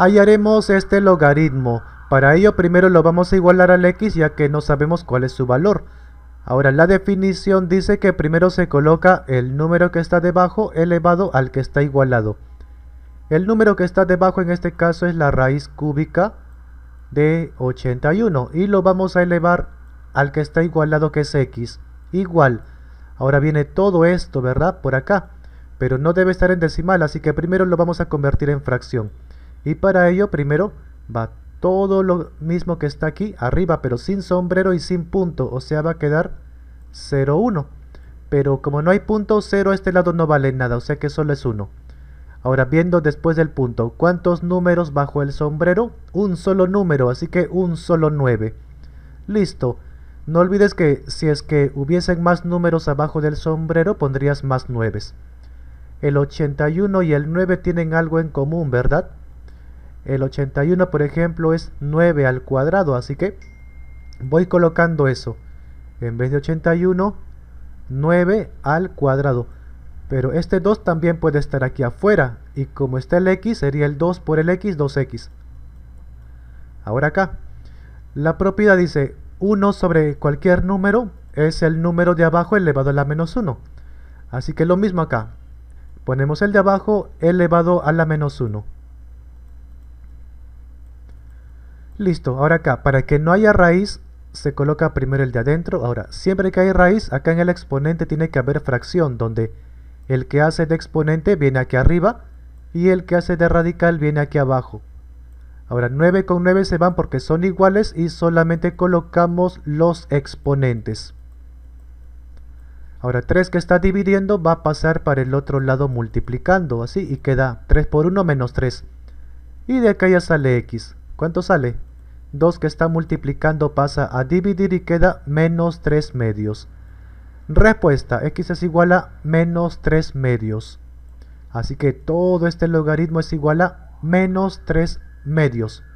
hallaremos este logaritmo. Para ello primero lo vamos a igualar al x ya que no sabemos cuál es su valor. Ahora la definición dice que primero se coloca el número que está debajo elevado al que está igualado. El número que está debajo en este caso es la raíz cúbica de 81 y lo vamos a elevar al que está igualado que es x igual. Ahora viene todo esto, ¿verdad? Por acá. Pero no debe estar en decimal, así que primero lo vamos a convertir en fracción. Y para ello primero va todo lo mismo que está aquí arriba, pero sin sombrero y sin punto, o sea va a quedar 1. Pero como no hay punto 0, este lado no vale nada, o sea que solo es 1. Ahora viendo después del punto, ¿cuántos números bajo el sombrero? Un solo número, así que un solo 9. Listo. No olvides que si es que hubiesen más números abajo del sombrero, pondrías más 9. El 81 y el 9 tienen algo en común, ¿verdad? El 81, por ejemplo, es 9 al cuadrado, así que voy colocando eso. En vez de 81, 9 al cuadrado. Pero este 2 también puede estar aquí afuera. Y como está el x, sería el 2 por el x, 2x. Ahora acá. La propiedad dice 1 sobre cualquier número es el número de abajo elevado a la menos 1. Así que lo mismo acá. Ponemos el de abajo elevado a la menos 1. Listo, ahora acá, para que no haya raíz, se coloca primero el de adentro. Ahora, siempre que hay raíz, acá en el exponente tiene que haber fracción, donde el que hace de exponente viene aquí arriba y el que hace de radical viene aquí abajo. Ahora, 9 con 9 se van porque son iguales y solamente colocamos los exponentes. Ahora, 3 que está dividiendo va a pasar para el otro lado multiplicando, así, y queda 3 por 1 menos 3. Y de acá ya sale x. ¿Cuánto sale? 2 que está multiplicando pasa a dividir y queda menos 3 medios. Respuesta, x es igual a menos 3 medios. Así que todo este logaritmo es igual a menos 3 medios.